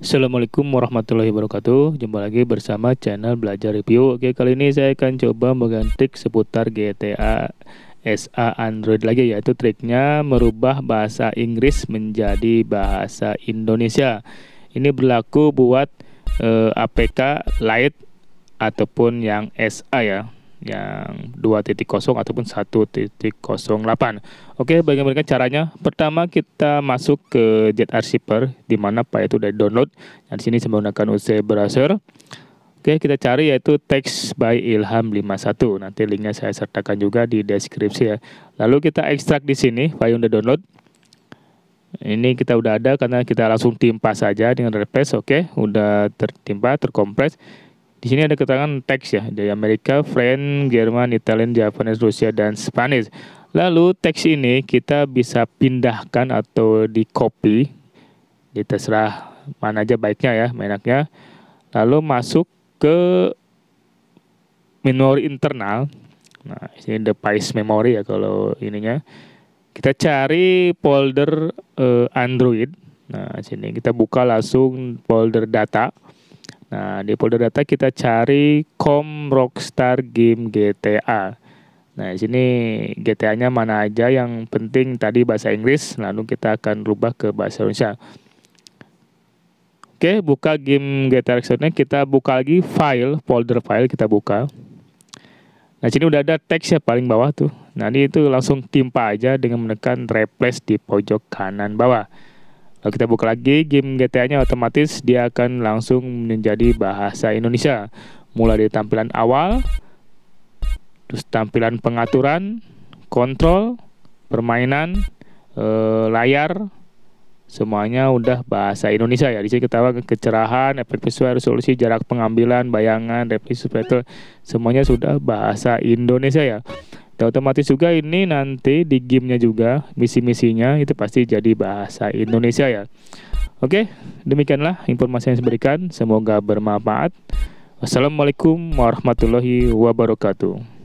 Assalamualaikum warahmatullahi wabarakatuh Jumpa lagi bersama channel Belajar Review Oke kali ini saya akan coba menggantik seputar GTA SA Android lagi Yaitu triknya merubah bahasa Inggris menjadi bahasa Indonesia Ini berlaku buat eh, APK Lite ataupun yang SA ya yang 2.0 ataupun 1.08. Oke, bagaimana caranya? Pertama kita masuk ke Jet Archiver di mana Pak itu udah download. Nah, di sini saya menggunakan UC browser. Oke, kita cari yaitu Text by Ilham 51. Nanti linknya saya sertakan juga di deskripsi ya. Lalu kita ekstrak di sini file udah download. Ini kita udah ada karena kita langsung timpa saja dengan repress. Oke, udah tertimpa, terkompres. Di sini ada keterangan teks ya dari Amerika, French, Jerman, Italian, Japanese, Rusia dan Spanish. Lalu teks ini kita bisa pindahkan atau di copy, di terserah mana aja baiknya ya, enaknya. Lalu masuk ke memory internal. Nah, ini device memory ya kalau ininya. Kita cari folder eh, Android. Nah, sini kita buka langsung folder data. Nah, di folder data kita cari com rockstar game GTA. Nah, di sini GTA-nya mana aja yang penting tadi bahasa Inggris, lalu kita akan rubah ke bahasa Indonesia. Oke, buka game GTA Rockstar-nya, kita buka lagi file, folder file kita buka. Nah, sini udah ada teks ya paling bawah tuh. Nah, ini itu langsung timpa aja dengan menekan replace di pojok kanan bawah. Kalau kita buka lagi game GTA-nya otomatis dia akan langsung menjadi bahasa Indonesia. Mulai dari tampilan awal, terus tampilan pengaturan, kontrol, permainan, e, layar, semuanya udah bahasa Indonesia ya. Di sini kita kecerahan, efek visual, resolusi, jarak pengambilan, bayangan, resolusi, semuanya sudah bahasa Indonesia ya. Dan ya, otomatis juga ini nanti di gamenya juga misi-misinya itu pasti jadi bahasa Indonesia ya. Oke, demikianlah informasi yang saya berikan. Semoga bermanfaat. Wassalamualaikum warahmatullahi wabarakatuh.